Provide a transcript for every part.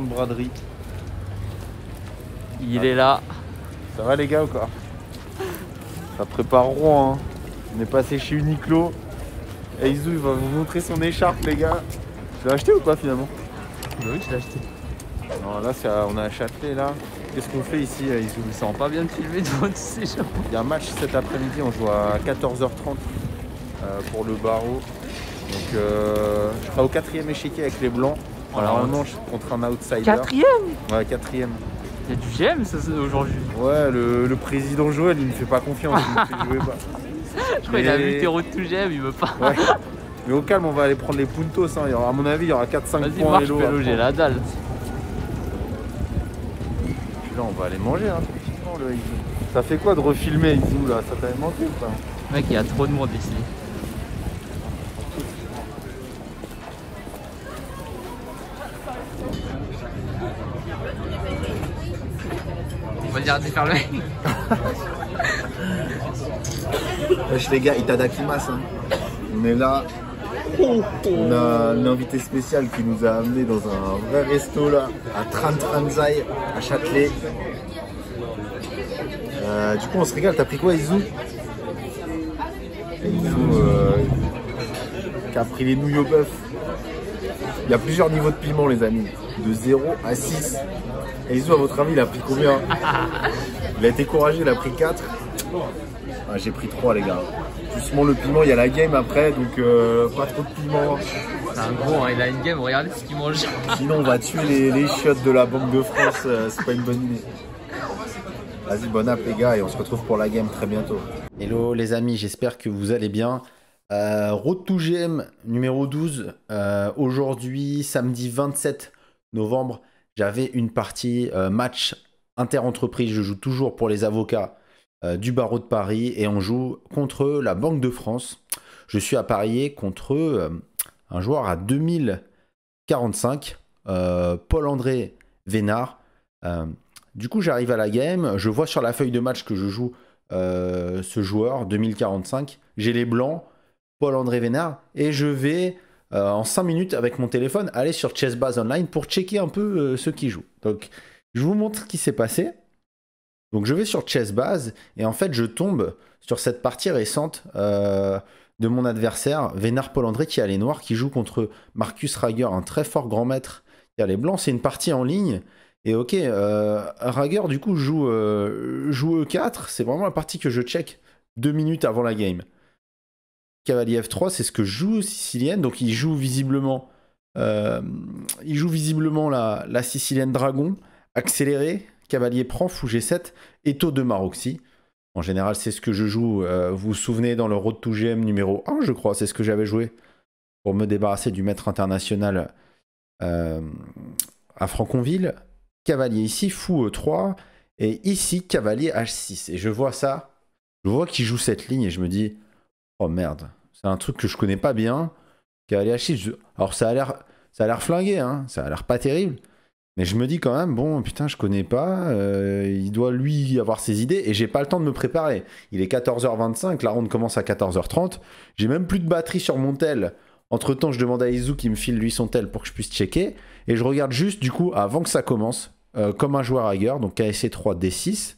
de braderie. Il ah. est là. Ça va les gars ou quoi Ça prépare rond hein. On est passé chez Uniqlo. Et eh, il va vous montrer son écharpe les gars. Tu l'as acheté ou pas finalement bah Oui je l'ai acheté. là on a acheté là. Qu'est-ce qu'on fait ici Izu Ils sent pas bien de filmer devant Il y a un match cet après-midi, on joue à 14h30 euh, pour le barreau. Donc euh, je serai au quatrième échiquier avec les blancs. Voilà, je suis contre un outsider. Quatrième Ouais, quatrième. Il y a du GM aujourd'hui. Ouais, le, président Joël, il me fait pas confiance, il me fait jouer pas. Je crois qu'il a vu tes de tout GM, il veut pas. Mais au calme, on va aller prendre les puntos. Hein. à mon avis, il y aura 4-5 points et vélo. Vas-y, j'ai la dalle. Puis là, on va aller manger, hein, Ça fait quoi de refilmer, Izou, là Ça t'avait manqué ou pas Mec, il y a trop de monde ici. arrêté de faire le les gars, hein. On est là. On a un invité spécial qui nous a amené dans un vrai resto là, à 30 à Châtelet. Euh, du coup, on se régale. T'as pris quoi, Izou Izu euh, qui a pris les nouilles au bœuf. Il y a plusieurs niveaux de piment, les amis. De 0 à 6. Et Isou, à votre avis, il a pris combien Il a été courageux, il a pris 4. Ah, j'ai pris 3, les gars. Justement, le piment, il y a la game après, donc euh, pas trop de piment. C'est un gros, hein. il a une game, regardez ce qu'il mange. Sinon, on va tuer les, chiottes de la Banque de France, euh, c'est pas une bonne idée. Vas-y, bon app, les gars, et on se retrouve pour la game très bientôt. Hello, les amis, j'espère que vous allez bien. Euh, Road to GM numéro 12. Euh, aujourd'hui, samedi 27 novembre, j'avais une partie euh, match inter-entreprise. Je joue toujours pour les avocats du barreau de Paris et on joue contre la Banque de France. Je suis à parier contre un joueur à 2045, Paul-André Vénard. du coup, j'arrive à la game. Je vois sur la feuille de match que je joue ce joueur, 2045. J'ai les blancs. Paul-André Vénard, et je vais euh, en 5 minutes avec mon téléphone aller sur Chessbase Online pour checker un peu euh, ceux qui jouent. Donc je vous montre ce qui s'est passé. Donc je vais sur Chessbase et en fait je tombe sur cette partie récente euh, de mon adversaire, Vénard Paul-André qui a les noirs, qui joue contre Marcus Rager, un très fort grand maître qui a les blancs. C'est une partie en ligne. Et ok, Rager du coup joue, joue E4, c'est vraiment la partie que je check deux minutes avant la game cavalier F3, c'est ce que joue Sicilienne. Donc il joue visiblement, euh, il joue visiblement la, Sicilienne Dragon, accéléré, cavalier prend, fou G7, et taux de Maroxy. En général, c'est ce que je joue. Euh, vous vous souvenez dans le Road to GM numéro 1, je crois, c'est ce que j'avais joué pour me débarrasser du maître international euh, à Franconville. Cavalier ici, fou E3, et ici, cavalier H6. Et je vois ça, je vois qu'il joue cette ligne et je me dis, Oh merde. C'est un truc que je connais pas bien. Qui Alors ça a l'air. Ça a l'air flingué, hein. ça a l'air pas terrible. Mais je me dis quand même, bon, putain, je connais pas, euh, il doit lui avoir ses idées et j'ai pas le temps de me préparer. Il est 14h25, la ronde commence à 14h30, j'ai même plus de batterie sur mon tel. Entre temps, je demande à Izu qui me file lui son tel pour que je puisse checker et je regarde juste du coup avant que ça commence, euh, comme un joueur ailleurs, donc KSC 3, D6,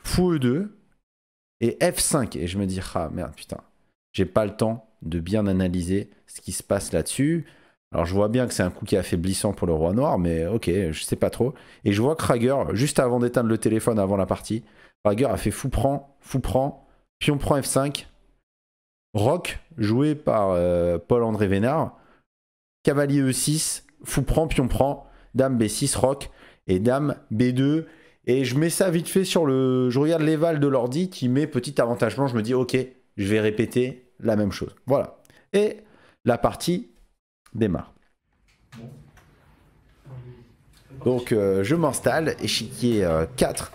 fou E2 et F5. Et je me dis, ah merde, putain, j'ai pas le temps de bien analyser ce qui se passe là-dessus. Alors je vois bien que c'est un coup qui est affaiblissant pour le roi noir, mais ok, je sais pas trop. Et je vois Krager, juste avant d'éteindre le téléphone, avant la partie, Krager a fait fou prend, fou prend, pion prend F5, rock joué par euh, Paul-André Vénard, cavalier E6, fou prend, pion prend, dame B6, rock et dame B2. Et je mets ça vite fait sur le... Je regarde l'éval de l'ordi qui met petit avantagement. je me dis ok, je vais répéter, la même chose. Voilà. Et la partie démarre. Donc euh, je m'installe, échiquier 4. Euh,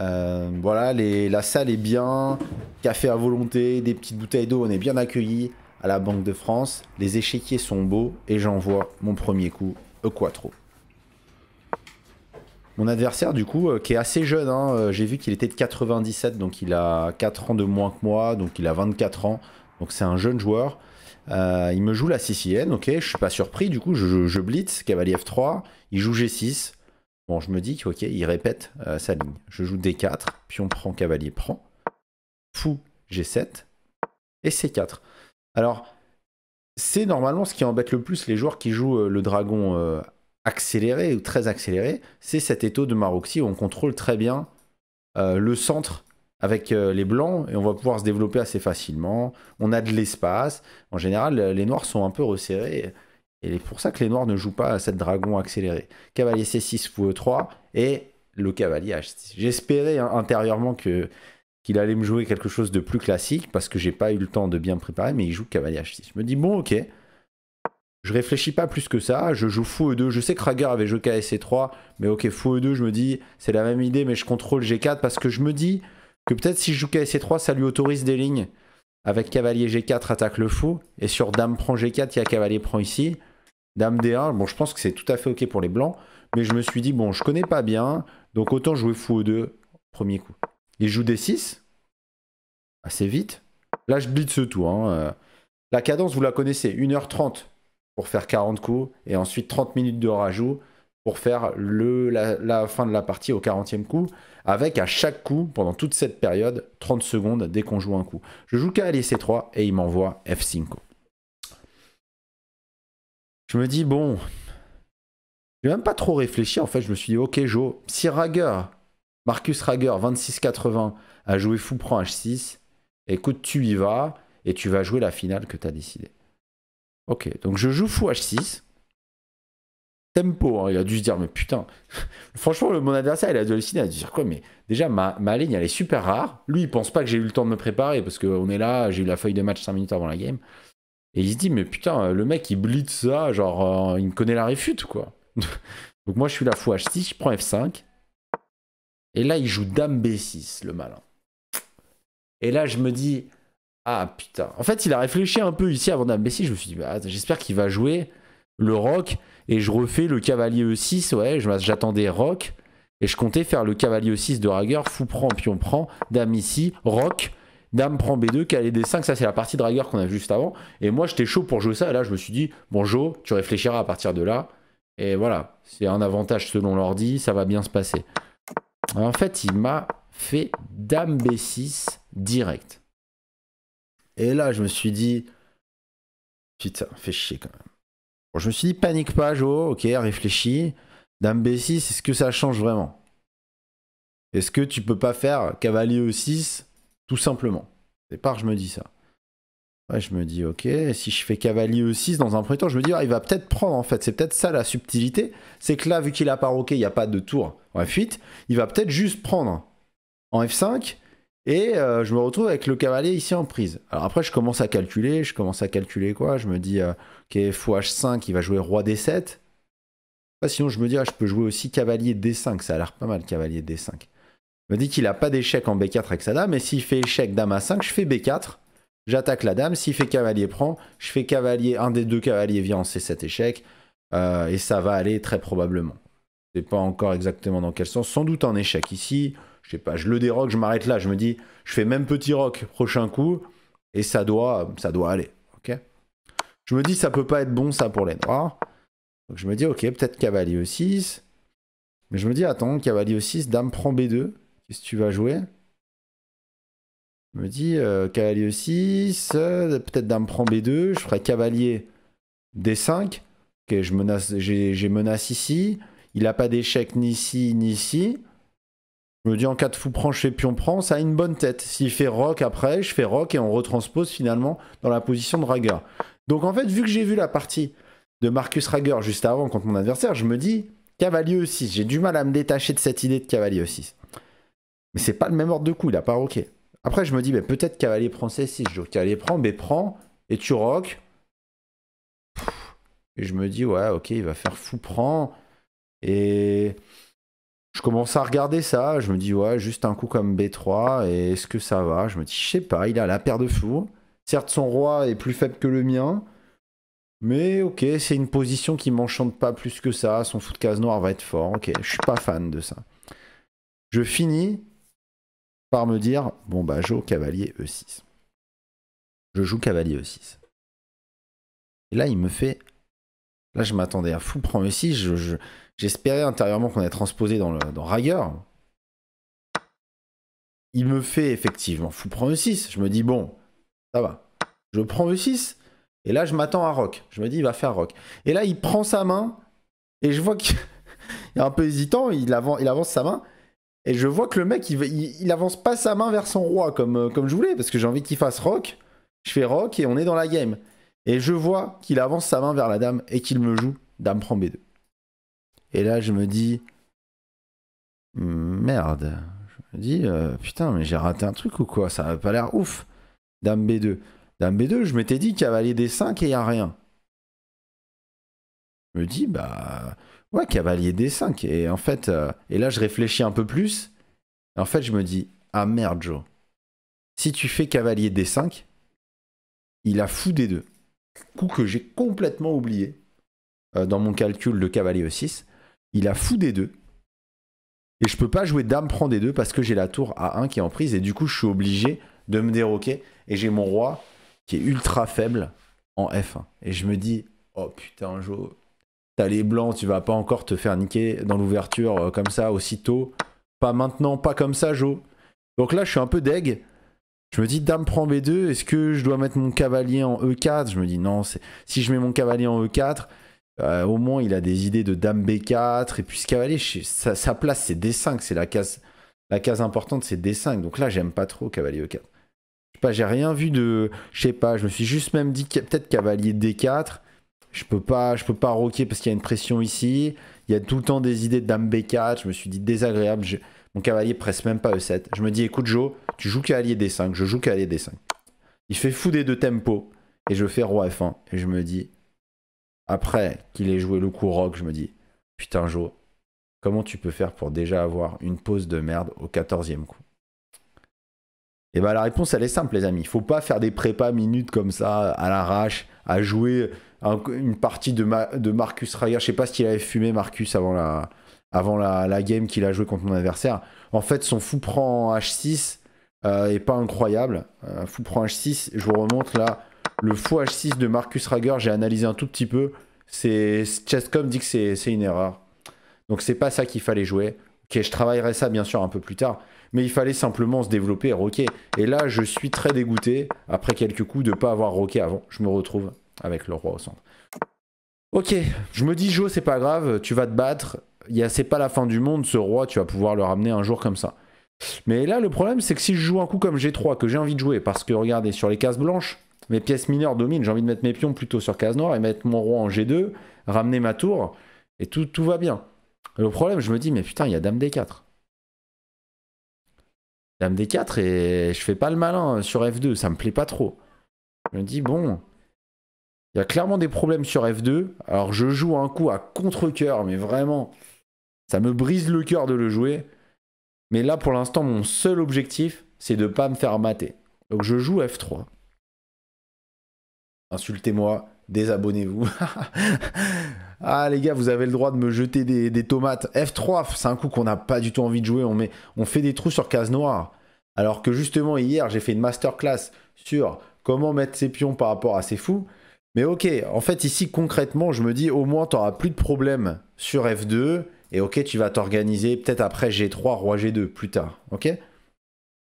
euh, voilà, la salle est bien, café à volonté, des petites bouteilles d'eau, on est bien accueillis à la Banque de France. Les échiquiers sont beaux et j'envoie mon premier coup, Equatro. Mon adversaire, du coup, qui est assez jeune, hein, j'ai vu qu'il était de 97, donc il a 4 ans de moins que moi, donc il a 24 ans. Donc c'est un jeune joueur. Euh, il me joue la Sicilienne, ok, je suis pas surpris, du coup je, blitz, cavalier F3, il joue G6. Bon, je me dis qu'il ok, il répète euh, sa ligne. Je joue D4, on prend, cavalier prend, fou G7 et C4. Alors, c'est normalement ce qui embête le plus les joueurs qui jouent euh, le dragon accéléré ou très accéléré, c'est cet étau de Maroxy où on contrôle très bien le centre avec euh, les blancs et on va pouvoir se développer assez facilement. On a de l'espace. En général, euh, les noirs sont un peu resserrés. Et c'est pour ça que les noirs ne jouent pas à cette dragon accélérée. Cavalier C6 fou E3 et le cavalier H6. J'espérais hein, intérieurement qu'il allait me jouer quelque chose de plus classique parce que j'ai pas eu le temps de bien me préparer, mais il joue cavalier H6. Je me dis bon ok, je réfléchis pas plus que ça, je joue fou E2, je sais que Rager avait joué KSC3, mais ok fou E2 je me dis c'est la même idée mais je contrôle G4 parce que je me dis que peut-être si je joue ksc 3 e ça lui autorise des lignes. Avec cavalier G4, attaque le fou. Et sur dame prend G4, il y a cavalier prend ici. Dame D1, bon, je pense que c'est tout à fait OK pour les blancs. Mais je me suis dit, bon, je connais pas bien. Donc autant jouer fou E2, premier coup. Il joue D6. Assez vite. Là, je blitz tout. Hein. Euh. La cadence, vous la connaissez. 1h30 pour faire 40 coups. Et ensuite 30 minutes de rajout pour faire la, fin de la partie au 40e coup, avec à chaque coup, pendant toute cette période, 30 secondes dès qu'on joue un coup. Je joue c 3 et il m'envoie F5. Je me dis, bon, Je n'ai même pas trop réfléchi, en fait, je me suis dit, ok Joe, si Rager, Marcus Rager, 26-80, a joué fou prend H6, écoute, tu y vas, et tu vas jouer la finale que tu as décidé. Ok, donc je joue fou H6, tempo. Hein. Il a dû se dire, mais putain, franchement, mon adversaire, il a dû signer, il a dû se dire quoi, mais déjà, ma, ligne, elle est super rare. Lui, il pense pas que j'ai eu le temps de me préparer parce qu'on est là, j'ai eu la feuille de match 5 minutes avant la game. Et il se dit, mais putain, le mec, il blitz ça, genre, euh, il me connaît la réfute, quoi. Donc moi, je suis la fou H6, je prends F5. Et là, il joue Dame B6, le malin. Et là, je me dis, ah putain. En fait, il a réfléchi un peu ici avant Dame B6, je me suis dit, bah, j'espère qu'il va jouer le rock et je refais le cavalier E6, ouais, j'attendais rock et je comptais faire le cavalier E6 de Rager, fou prend, pion prend, dame ici, rock, dame prend B2, calé des 5 ça c'est la partie de Rager qu'on a juste avant et moi j'étais chaud pour jouer ça et là je me suis dit, bon tu réfléchiras à partir de là et voilà, c'est un avantage selon l'ordi, ça va bien se passer. En fait, il m'a fait dame B6 direct. Et là, je me suis dit, putain, fais chier quand même je me suis dit, panique pas, Joe. ok, réfléchis. Dame B6, est-ce que ça change vraiment Est-ce que tu peux pas faire cavalier E6 tout simplement Au départ, je me dis ça. Ouais, je me dis, ok, si je fais cavalier E6, dans un premier temps, je me dis, ah, il va peut-être prendre en fait. C'est peut-être ça la subtilité. C'est que là, vu qu'il a pas roqué, il n'y a pas de tour en F8, il va peut-être juste prendre en F5. Et euh, je me retrouve avec le cavalier ici en prise. Alors après, je commence à calculer, je commence à calculer quoi Je me dis, euh, qui est h 5 il va jouer roi D7. sinon, je me dis, je peux jouer aussi cavalier D5. Ça a l'air pas mal, cavalier D5. Il me dit qu'il n'a pas d'échec en B4 avec sa dame. Et s'il fait échec dame A5, je fais B4. J'attaque la dame. S'il fait cavalier prend, je fais cavalier. Un des deux cavaliers vient en C7 échec. Euh, et ça va aller très probablement. Je sais pas encore exactement dans quel sens. Sans doute un échec ici. Je sais pas, je le déroque, je m'arrête là. Je me dis, je fais même petit rock prochain coup. Et ça doit, ça doit aller. Je me dis, ça peut pas être bon ça pour les noirs. Donc je me dis, ok, peut-être cavalier E6. Mais je me dis, attends, cavalier E6, dame prend B2. Qu'est-ce que tu vas jouer Je me dis, euh, cavalier E6, euh, peut-être dame prend B2. Je ferai cavalier D5. Ok, je menace, j'ai menace ici. Il n'a pas d'échec ni ici, ni ici. Je me dis en cas de fou prend, je fais pion prend, ça a une bonne tête. S'il fait rock après, je fais rock et on retranspose finalement dans la position de raga. Donc en fait, vu que j'ai vu la partie de Marcus Rager juste avant contre mon adversaire, je me dis Cavalier 6 J'ai du mal à me détacher de cette idée de Cavalier 6 Mais c'est pas le même ordre de coup, il a pas roqué. Après, je me dis, mais peut-être Cavalier prend C6. Je Cavalier prend, B prend, et tu roques. Et je me dis, ouais, ok, il va faire fou prend. Et je commence à regarder ça. Je me dis, ouais, juste un coup comme B3. Et est-ce que ça va Je me dis, je sais pas, il a la paire de fous. Certes, son roi est plus faible que le mien, mais ok, c'est une position qui m'enchante pas plus que ça. Son fou de case noire va être fort. Ok, je suis pas fan de ça. Je finis par me dire bon bah joue cavalier e6. Je joue cavalier e6. Et là, il me fait. Là, je m'attendais à fou prend e6. j'espérais intérieurement qu'on ait transposé dans, le, dans Rager. Il me fait effectivement fou prend e6. Je me dis bon, ça va. Je prends le 6. Et là, je m'attends à Rock. Je me dis, il va faire Rock. Et là, il prend sa main. Et je vois qu'il est un peu hésitant. Il avance, sa main. Et je vois que le mec, il, avance pas sa main vers son roi comme, euh, comme je voulais. Parce que j'ai envie qu'il fasse Rock. Je fais Rock et on est dans la game. Et je vois qu'il avance sa main vers la dame et qu'il me joue. Dame prend B2. Et là, je me dis. Merde. Je me dis, euh, putain, mais j'ai raté un truc ou quoi Ça n'a pas l'air ouf. Dame B2. Dame B2, je m'étais dit cavalier D5 et il n'y a rien. Je me dis, bah, ouais, cavalier D5. Et en fait, euh, et là, je réfléchis un peu plus. en fait, je me dis, ah merde, Joe. Si tu fais cavalier D5, il a fou D2. Coup que j'ai complètement oublié euh, dans mon calcul de cavalier E6. Il a fou D2. Et je peux pas jouer dame prend D2 parce que j'ai la tour A1 qui est en prise. Et du coup, je suis obligé de me déroquer. Et j'ai mon roi qui est ultra faible en F1. Et je me dis, oh putain, Jo, t'as les blancs, tu vas pas encore te faire niquer dans l'ouverture euh, comme ça, aussitôt. Pas maintenant, pas comme ça, Jo. Donc là, je suis un peu deg. Je me dis, dame prend B2, est-ce que je dois mettre mon cavalier en E4 Je me dis, non, si je mets mon cavalier en E4, euh, au moins il a des idées de dame B4. Et puis ce cavalier, sa, sa, place, c'est D5, c'est la case, la case importante, c'est D5. Donc là, j'aime pas trop cavalier E4. Je sais pas, j'ai rien vu de. Je sais pas, je me suis juste même dit peut-être cavalier D4. Je peux pas, je peux pas roquer parce qu'il y a une pression ici. Il y a tout le temps des idées de dame B4. Je me suis dit désagréable. Mon cavalier presse même pas E7. Je me dis, écoute, Joe, tu joues cavalier D5. Je joue cavalier D5. Il fait fou des deux tempos. Et je fais roi F1. Et je me dis, après qu'il ait joué le coup rock, je me dis, putain, Joe, comment tu peux faire pour déjà avoir une pause de merde au 14e coup et eh bien la réponse, elle est simple, les amis. Il faut pas faire des prépas minutes comme ça, à l'arrache, à jouer une partie de, Marcus Rager, Je sais pas ce qu'il avait fumé Marcus avant la, avant la, game qu'il a joué contre mon adversaire. En fait, son fou prend H6 euh, est pas incroyable. Euh, fou prend H6, je vous remonte là. Le fou H6 de Marcus Rager, j'ai analysé un tout petit peu. C'est Chesscom dit que c'est une erreur. Donc c'est pas ça qu'il fallait jouer. Ok, je travaillerai ça bien sûr un peu plus tard mais il fallait simplement se développer et roquer. Et là, je suis très dégoûté, après quelques coups, de ne pas avoir roqué avant. Je me retrouve avec le roi au centre. Ok, je me dis, Jo, c'est pas grave, tu vas te battre. C'est pas la fin du monde, ce roi, tu vas pouvoir le ramener un jour comme ça. Mais là, le problème, c'est que si je joue un coup comme G3, que j'ai envie de jouer, parce que regardez, sur les cases blanches, mes pièces mineures dominent, j'ai envie de mettre mes pions plutôt sur cases noires et mettre mon roi en G2, ramener ma tour, et tout, tout va bien. Le problème, je me dis, mais putain, il y a dame D4. Dame D4 et je fais pas le malin sur F2, ça me plaît pas trop. Je me dis, bon, il y a clairement des problèmes sur F2. Alors je joue un coup à contre-coeur, mais vraiment, ça me brise le cœur de le jouer. Mais là, pour l'instant, mon seul objectif, c'est de pas me faire mater. Donc je joue F3. Insultez-moi, désabonnez-vous. Ah les gars, vous avez le droit de me jeter des, tomates. F3, c'est un coup qu'on n'a pas du tout envie de jouer. On, met, on fait des trous sur case noire. Alors que justement, hier, j'ai fait une masterclass sur comment mettre ses pions par rapport à ses fous. Mais ok, en fait, ici, concrètement, je me dis au moins, tu n'auras plus de problème sur F2. Et ok, tu vas t'organiser peut-être après G3, Roi G2 plus tard. Ok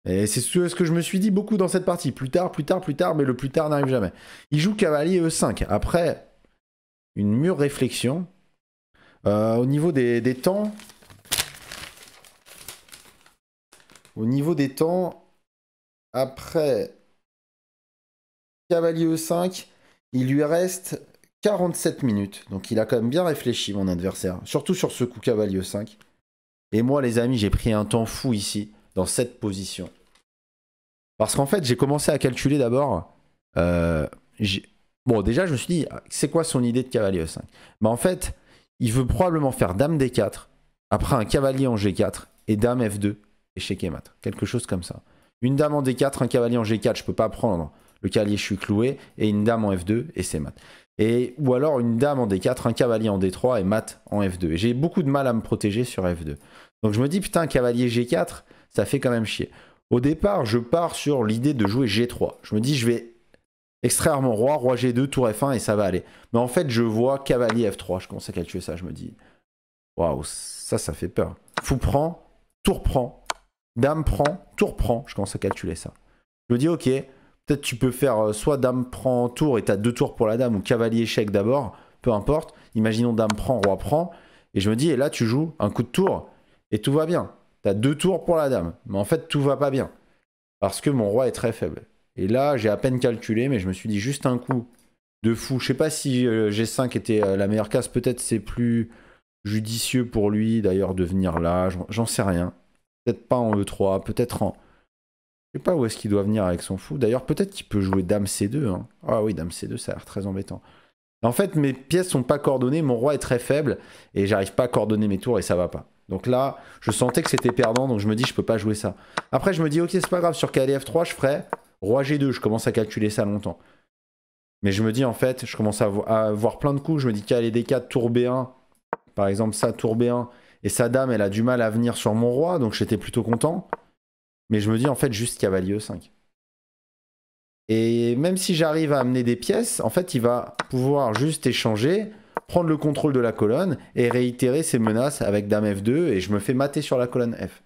et c'est ce que je me suis dit beaucoup dans cette partie. Plus tard, plus tard, plus tard, mais le plus tard n'arrive jamais. Il joue cavalier E5. Après, une mûre réflexion. Euh, au niveau des, temps, au niveau des temps, après cavalier E5, il lui reste 47 minutes. Donc il a quand même bien réfléchi, mon adversaire. Surtout sur ce coup cavalier E5. Et moi, les amis, j'ai pris un temps fou ici, dans cette position. Parce qu'en fait, j'ai commencé à calculer d'abord. Euh, Bon, déjà, je me suis dit, c'est quoi son idée de cavalier E5 bah, ben, En fait, il veut probablement faire dame D4, après un cavalier en G4 et dame F2 et et mat. Quelque chose comme ça. Une dame en D4, un cavalier en G4, je peux pas prendre. Le cavalier, je suis cloué, et une dame en F2 et c'est mat. Et, ou alors une dame en D4, un cavalier en D3 et mat en F2. Et j'ai beaucoup de mal à me protéger sur F2. Donc je me dis, putain, cavalier G4, ça fait quand même chier. Au départ, je pars sur l'idée de jouer G3. Je me dis, je vais Extraire mon roi, roi G2, tour F1 et ça va aller. Mais en fait, je vois cavalier F3. Je commence à calculer ça. Je me dis, waouh, ça, ça fait peur. Fou prend, tour prend, dame prend, tour prend. Je commence à calculer ça. Je me dis, ok, peut-être tu peux faire euh, soit dame prend tour et t'as deux tours pour la dame ou cavalier échec d'abord, peu importe. Imaginons dame prend, roi prend. Et je me dis, et là, tu joues un coup de tour et tout va bien. T'as deux tours pour la dame. Mais en fait, tout va pas bien. Parce que mon roi est très faible. Et là, j'ai à peine calculé, mais je me suis dit juste un coup de fou. Je sais pas si euh, G5 était euh, la meilleure case. Peut-être c'est plus judicieux pour lui d'ailleurs de venir là. J'en sais rien. Peut-être pas en E3, peut-être en. Je sais pas où est-ce qu'il doit venir avec son fou. D'ailleurs, peut-être qu'il peut jouer Dame C2. Hein. Ah oui, Dame C2, ça a l'air très embêtant. En fait, mes pièces sont pas coordonnées, mon roi est très faible et j'arrive pas à coordonner mes tours et ça va pas. Donc là, je sentais que c'était perdant, donc je me dis je peux pas jouer ça. Après, je me dis ok, c'est pas grave, sur KDF3, je ferai Roi G2, je commence à calculer ça longtemps. Mais je me dis, en fait, je commence à, voir plein de coups. Je me dis, qu'elle est D4, tour B1. Par exemple, ça, tour B1. Et sa dame, elle a du mal à venir sur mon roi, donc j'étais plutôt content. Mais je me dis, en fait, juste cavalier E5. Et même si j'arrive à amener des pièces, en fait, il va pouvoir juste échanger, prendre le contrôle de la colonne et réitérer ses menaces avec dame F2 et je me fais mater sur la colonne F.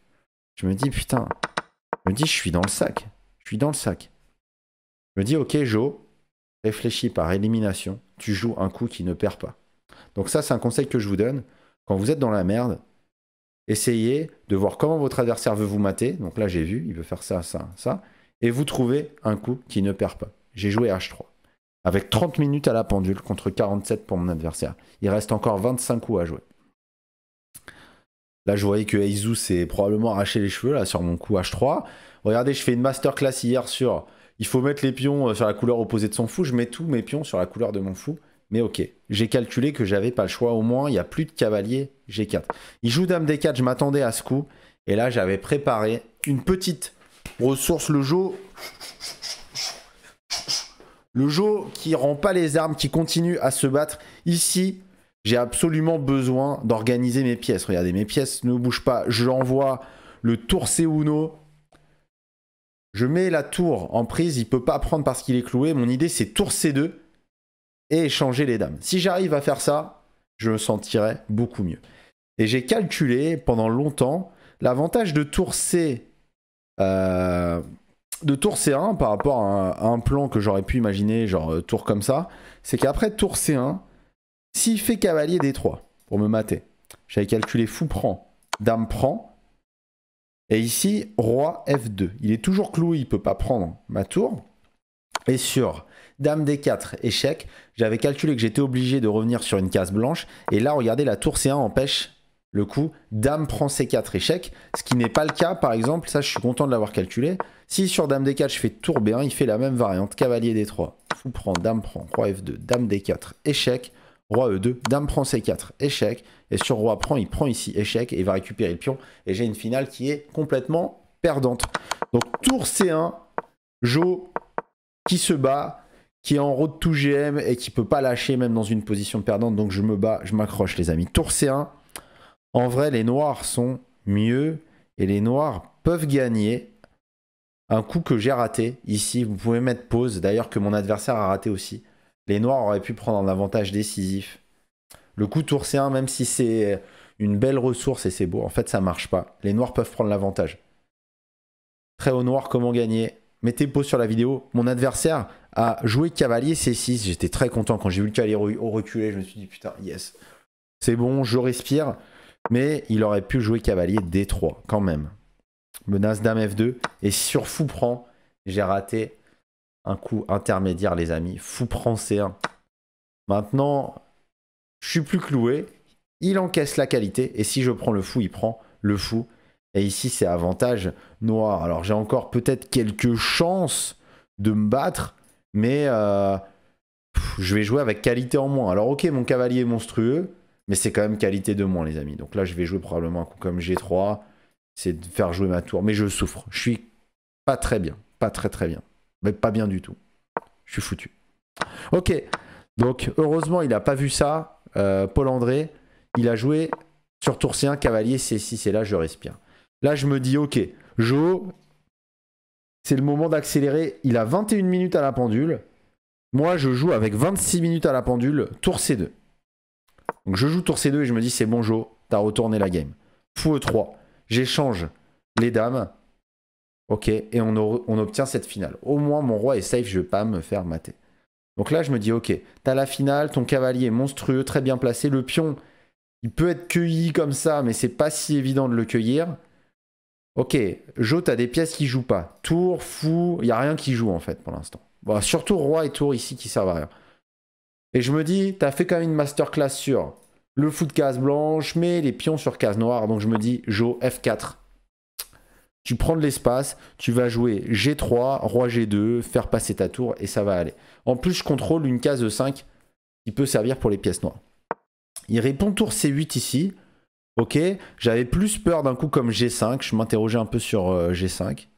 Je me dis, putain, je me dis, je suis dans le sac dans le sac. Je me dis, ok, Joe, réfléchis par élimination. Tu joues un coup qui ne perd pas. Donc ça, c'est un conseil que je vous donne. Quand vous êtes dans la merde, essayez de voir comment votre adversaire veut vous mater. Donc là, j'ai vu, il veut faire ça, ça, ça. Et vous trouvez un coup qui ne perd pas. J'ai joué H3. Avec 30 minutes à la pendule contre 47 pour mon adversaire. Il reste encore 25 coups à jouer. Là, je voyais que Aizu s'est probablement arraché les cheveux là sur mon coup H3. Regardez, je fais une masterclass hier sur il faut mettre les pions euh, sur la couleur opposée de son fou. Je mets tous mes pions sur la couleur de mon fou. Mais ok, j'ai calculé que j'avais pas le choix. Au moins, il n'y a plus de cavalier G4. Il joue dame D4, je m'attendais à ce coup. Et là, j'avais préparé une petite ressource, le Jo, Le Jo qui rend pas les armes, qui continue à se battre. Ici, j'ai absolument besoin d'organiser mes pièces. Regardez, mes pièces ne bougent pas. Je l'envoie le tour C 1 Je mets la tour en prise. Il ne peut pas prendre parce qu'il est cloué. Mon idée, c'est tour C2 et échanger les dames. Si j'arrive à faire ça, je me sentirai beaucoup mieux. Et j'ai calculé pendant longtemps l'avantage de tour C. Euh, de tour C1 par rapport à un, plan que j'aurais pu imaginer, genre euh, tour comme ça, c'est qu'après tour C1, s'il fait cavalier D3 pour me mater, j'avais calculé fou prend, dame prend. Et ici, roi F2. Il est toujours cloué, il ne peut pas prendre ma tour. Et sur dame D4, échec, j'avais calculé que j'étais obligé de revenir sur une case blanche. Et là, regardez, la tour C1 empêche le coup. Dame prend C4, échec. Ce qui n'est pas le cas, par exemple, ça je suis content de l'avoir calculé. Si sur dame D4, je fais tour B1, il fait la même variante, cavalier D3. Fou prend, dame prend, roi F2, dame D4, échec. Roi E2, Dame prend C4, échec, et sur Roi prend, il prend ici, échec, et il va récupérer le pion, et j'ai une finale qui est complètement perdante. Donc tour C1, Joe qui se bat, qui est en route tout GM et qui peut pas lâcher même dans une position perdante, donc je me bats, je m'accroche les amis. Tour C1, en vrai les noirs sont mieux, et les noirs peuvent gagner. Un coup que j'ai raté ici, vous pouvez mettre pause, d'ailleurs que mon adversaire a raté aussi les Noirs auraient pu prendre un avantage décisif. Le coup tour C1, même si c'est une belle ressource et c'est beau, en fait ça marche pas. Les Noirs peuvent prendre l'avantage. Très haut noir, comment gagner Mettez pause sur la vidéo. Mon adversaire a joué cavalier C6. J'étais très content quand j'ai vu le cavalier reculé. Je me suis dit putain, yes. C'est bon, je respire. Mais il aurait pu jouer cavalier D3 quand même. Menace dame F2. Et sur fou prend, j'ai raté un coup intermédiaire, les amis. Fou prend hein. c Maintenant, je suis plus cloué. Il encaisse la qualité. Et si je prends le fou, il prend le fou. Et ici, c'est avantage noir. Alors, j'ai encore peut-être quelques chances de me battre. Mais euh, je vais jouer avec qualité en moins. Alors, ok, mon cavalier est monstrueux. Mais c'est quand même qualité de moins, les amis. Donc là, je vais jouer probablement un coup comme G3. C'est de faire jouer ma tour. Mais je souffre. Je suis pas très bien. Pas très très bien. Mais pas bien du tout. Je suis foutu. Ok. Donc, heureusement, il n'a pas vu ça. Euh, Paul André, il a joué sur tour C1, Cavalier, C6. Et là, je respire. Là, je me dis, ok, Jo, c'est le moment d'accélérer. Il a 21 minutes à la pendule. Moi, je joue avec 26 minutes à la pendule, tour C2. Donc, je joue tour C2 et je me dis, c'est bon, Jo, t'as retourné la game. Fou E3. J'échange les dames. Ok, et on, obtient cette finale. Au moins, mon roi est safe, je ne vais pas me faire mater. Donc là, je me dis, ok, t'as la finale, ton cavalier est monstrueux, très bien placé. Le pion, il peut être cueilli comme ça, mais c'est pas si évident de le cueillir. Ok, Jo, t'as des pièces qui jouent pas. Tour, fou, il n'y a rien qui joue en fait pour l'instant. surtout roi et tour ici qui servent à rien. Et je me dis, t'as fait quand même une masterclass sur le fou de case blanche, mais les pions sur case noire. Donc je me dis, Jo, F4, tu prends de l'espace, tu vas jouer G3, Roi G2, faire passer ta tour et ça va aller. En plus, je contrôle une case de 5 qui peut servir pour les pièces noires. Il répond tour C8 ici. Ok, j'avais plus peur d'un coup comme G5. Je m'interrogeais un peu sur euh, G5.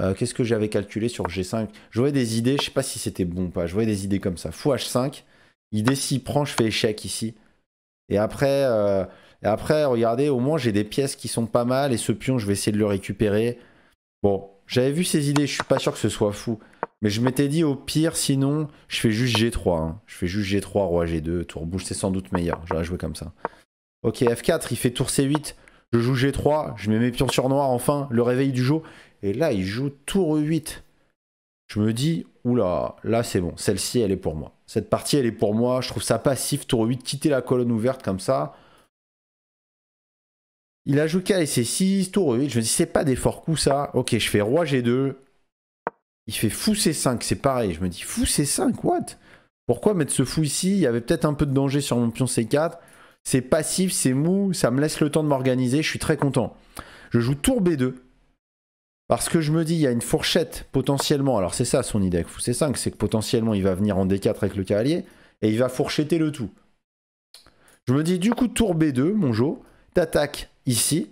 Euh, qu'est-ce que j'avais calculé sur G5 Je voyais des idées, je sais pas si c'était bon ou pas. Je voyais des idées comme ça. Fou H5. Idée s'il prend, je fais échec ici. Et après, euh, et après, regardez, au moins j'ai des pièces qui sont pas mal et ce pion, je vais essayer de le récupérer. Bon, j'avais vu ces idées, je suis pas sûr que ce soit fou. Mais je m'étais dit au pire, sinon, je fais juste G3. Hein. Je fais juste G3, roi G2, tour bouge, c'est sans doute meilleur. J'aurais joué comme ça. Ok, F4, il fait tour C8. Je joue G3, je mets mes pions sur noir, enfin, le réveil du jeu. Et là, il joue tour 8 Je me dis, oula, là c'est bon, celle-ci, elle est pour moi. Cette partie, elle est pour moi. Je trouve ça passif, tour 8 quitter la colonne ouverte comme ça. Il a joué c 6 tour 8. Je me dis, c'est pas des forts coups ça. Ok, je fais roi G2. Il fait fou C5, c'est pareil. Je me dis, fou C5, what Pourquoi mettre ce fou ici Il y avait peut-être un peu de danger sur mon pion C4. C'est passif, c'est mou, ça me laisse le temps de m'organiser. Je suis très content. Je joue tour B2. Parce que je me dis, il y a une fourchette potentiellement. Alors c'est ça son idée avec fou C5, c'est que potentiellement il va venir en D4 avec le cavalier et il va fourchetter le tout. Je me dis, du coup, tour B2, mon Jo, t'attaques ici.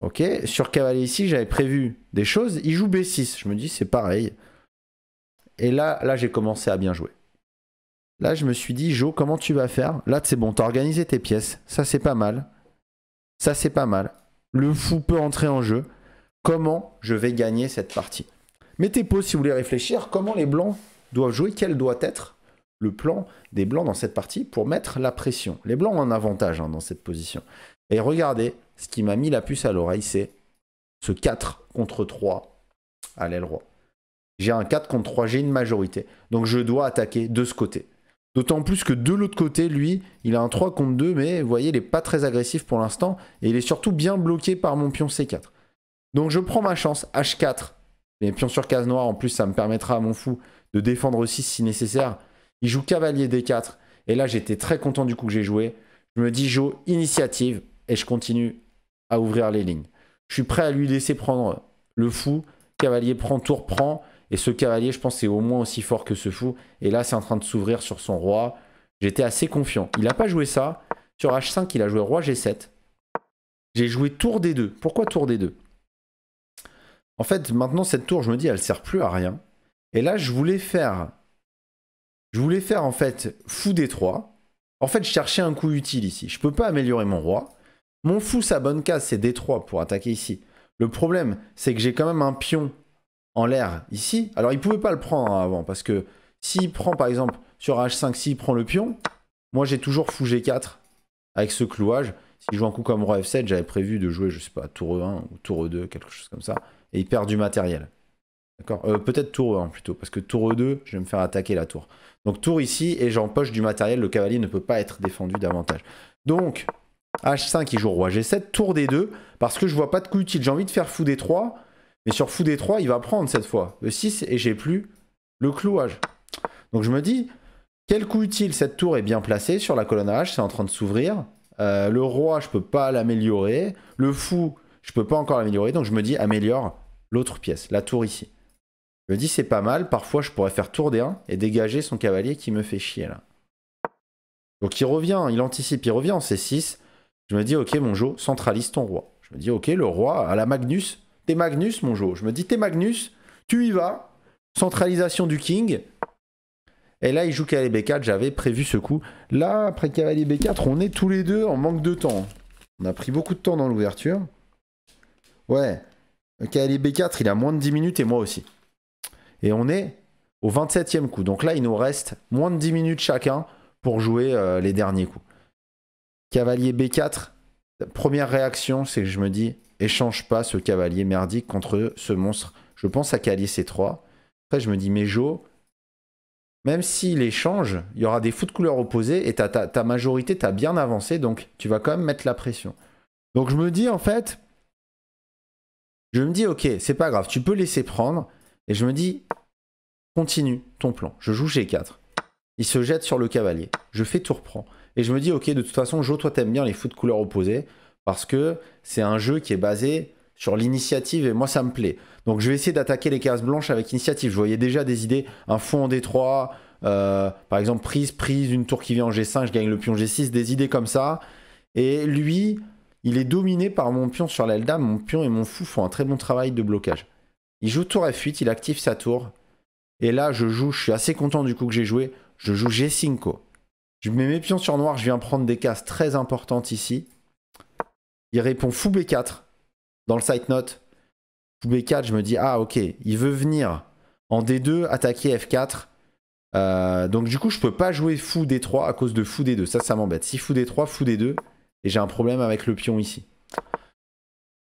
Ok, sur cavalier ici, j'avais prévu des choses. Il joue B6. Je me dis, c'est pareil. Et là, là j'ai commencé à bien jouer. Là, je me suis dit, Joe, comment tu vas faire Là, c'est bon, t'as organisé tes pièces. Ça, c'est pas mal. Ça, c'est pas mal. Le fou peut entrer en jeu. Comment je vais gagner cette partie Mettez pause si vous voulez réfléchir. Comment les blancs doivent jouer Quel doit être le plan des blancs dans cette partie pour mettre la pression Les blancs ont un avantage hein, dans cette position. Et regardez, ce qui m'a mis la puce à l'oreille, c'est ce 4 contre 3 à l'aile roi. J'ai un 4 contre 3, j'ai une majorité. Donc je dois attaquer de ce côté. D'autant plus que de l'autre côté, lui, il a un 3 contre 2, mais vous voyez, il n'est pas très agressif pour l'instant. Et il est surtout bien bloqué par mon pion C4. Donc je prends ma chance, H4. Mais pion sur case noire, en plus, ça me permettra à mon fou de défendre aussi si nécessaire. Il joue cavalier D4. Et là, j'étais très content du coup que j'ai joué. Je me dis, Jo, initiative et je continue à ouvrir les lignes. Je suis prêt à lui laisser prendre le fou. Cavalier prend, tour prend. Et ce cavalier, je pense, c'est au moins aussi fort que ce fou. Et là, c'est en train de s'ouvrir sur son roi. J'étais assez confiant. Il n'a pas joué ça. Sur H5, il a joué roi G7. J'ai joué tour D2. Pourquoi tour D2 En fait, maintenant, cette tour, je me dis, elle sert plus à rien. Et là, je voulais faire... Je voulais faire, en fait, fou D3. En fait, je cherchais un coup utile ici. Je ne peux pas améliorer mon roi. Mon fou, sa bonne case, c'est D3 pour attaquer ici. Le problème, c'est que j'ai quand même un pion en l'air ici. Alors, il pouvait pas le prendre avant, parce que s'il prend, par exemple, sur H5, s'il prend le pion, moi, j'ai toujours fou G4 avec ce clouage. S'il joue un coup comme roi F7, j'avais prévu de jouer, je sais pas, tour E1 ou tour E2, quelque chose comme ça. Et il perd du matériel. D'accord euh, Peut-être tour E1 plutôt, parce que tour E2, je vais me faire attaquer la tour. Donc tour ici, et j'empoche du matériel, le cavalier ne peut pas être défendu davantage. Donc, H5, il joue roi G7, tour D2, parce que je vois pas de coup utile. J'ai envie de faire fou des 3 mais sur fou D3, il va prendre cette fois le 6, et j'ai plus le clouage. Donc je me dis, quel coup utile cette tour est bien placée sur la colonne H, c'est en train de s'ouvrir. Euh, le roi, je peux pas l'améliorer. Le fou, je peux pas encore l'améliorer, donc je me dis, améliore l'autre pièce, la tour ici. Je me dis, c'est pas mal, parfois je pourrais faire tour D1 et dégager son cavalier qui me fait chier là. Donc il revient, il anticipe, il revient en C6. Je me dis, ok, mon Jo, centralise ton roi. Je me dis, ok, le roi, à la Magnus, t'es Magnus, mon Joe. Je me dis, t'es Magnus, tu y vas, centralisation du king. Et là, il joue cavalier B4, j'avais prévu ce coup. Là, après cavalier B4, on est tous les deux en manque de temps. On a pris beaucoup de temps dans l'ouverture. Ouais, cavalier B4, il a moins de 10 minutes et moi aussi. Et on est au 27e coup. Donc là, il nous reste moins de 10 minutes chacun pour jouer euh, les derniers coups. Cavalier B4, première réaction, c'est que je me dis, échange pas ce cavalier merdique contre ce monstre. Je pense à cavalier C3. Après, je me dis, mais Jo, même s'il échange, il y aura des fous de couleurs opposées et ta, ta, ta majorité, t'as bien avancé, donc tu vas quand même mettre la pression. Donc je me dis, en fait, je me dis, ok, c'est pas grave, tu peux laisser prendre. Et je me dis, continue ton plan. Je joue G4. Il se jette sur le cavalier. Je fais tour prend. Et je me dis, ok, de toute façon, Joe, toi, t'aimes bien les fous de couleurs opposées parce que c'est un jeu qui est basé sur l'initiative et moi, ça me plaît. Donc, je vais essayer d'attaquer les cases blanches avec initiative. Je voyais déjà des idées, un fond en D3, euh, par exemple, prise, prise, une tour qui vient en G5, je gagne le pion G6, des idées comme ça. Et lui, il est dominé par mon pion sur l'aile Mon pion et mon fou font un très bon travail de blocage. Il joue tour F8, il active sa tour. Et là, je joue, je suis assez content du coup que j'ai joué. Je joue G5. Je mets mes pions sur noir, je viens prendre des cases très importantes ici. Il répond fou B4 dans le site note. Fou B4, je me dis, ah ok, il veut venir en D2, attaquer F4. Euh, donc du coup, je ne peux pas jouer fou D3 à cause de fou D2. Ça, ça m'embête. Si fou D3, fou D2, et j'ai un problème avec le pion ici.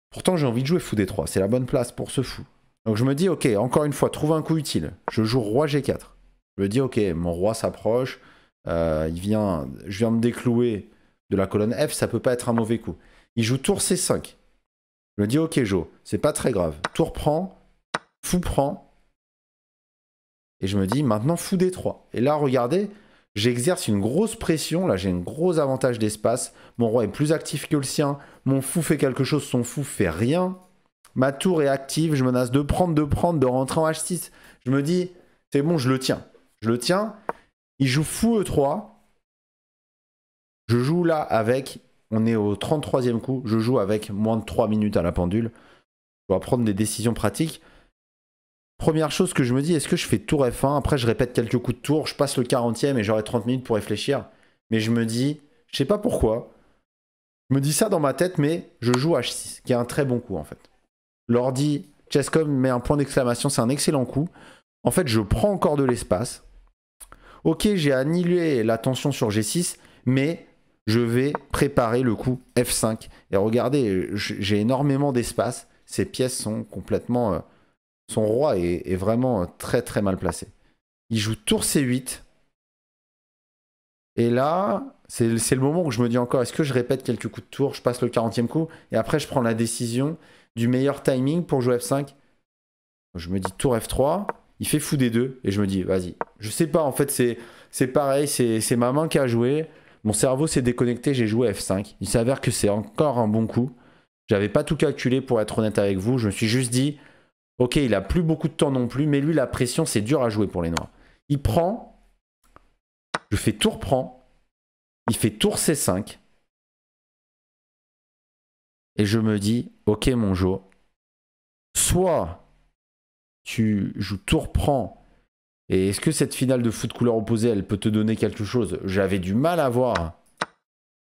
Pourtant, j'ai envie de jouer fou D3. C'est la bonne place pour ce fou. Donc je me dis, ok, encore une fois, trouve un coup utile. Je joue roi G4. Je me dis, ok, mon roi s'approche. Euh, il vient, je viens me déclouer de la colonne F, ça peut pas être un mauvais coup. Il joue tour C5. Je me dis, ok Joe, c'est pas très grave. Tour prend, fou prend. Et je me dis, maintenant fou D3. Et là, regardez, j'exerce une grosse pression. Là, j'ai un gros avantage d'espace. Mon roi est plus actif que le sien. Mon fou fait quelque chose, son fou fait rien. Ma tour est active, je menace de prendre, de prendre, de rentrer en H6. Je me dis, c'est bon, je le tiens. Je le tiens. Il joue fou E3. Je joue là avec. On est au 33e coup. Je joue avec moins de 3 minutes à la pendule. Je dois prendre des décisions pratiques. Première chose que je me dis, est-ce que je fais tour F1 Après, je répète quelques coups de tour. Je passe le 40e et j'aurai 30 minutes pour réfléchir. Mais je me dis, je sais pas pourquoi. Je me dis ça dans ma tête, mais je joue H6, qui est un très bon coup en fait. L'ordi, Chesscom met un point d'exclamation, c'est un excellent coup. En fait, je prends encore de l'espace. Ok, j'ai annulé la tension sur G6, mais je vais préparer le coup F5. Et regardez, j'ai énormément d'espace. Ces pièces sont complètement... Euh, son roi est, vraiment euh, très très mal placé. Il joue tour C8. Et là, c'est le moment où je me dis encore, est-ce que je répète quelques coups de tour, je passe le 40e coup, et après je prends la décision du meilleur timing pour jouer F5. Je me dis tour F3, il fait fou des deux et je me dis vas-y je sais pas en fait c'est c'est pareil c'est ma main qui a joué mon cerveau s'est déconnecté j'ai joué F5 il s'avère que c'est encore un bon coup j'avais pas tout calculé pour être honnête avec vous je me suis juste dit ok il a plus beaucoup de temps non plus mais lui la pression c'est dur à jouer pour les noirs il prend je fais tour prend il fait tour C5 et je me dis ok mon jour, soit tu joues tour-prend. Et est-ce que cette finale de foot couleur opposée, elle peut te donner quelque chose J'avais du mal à voir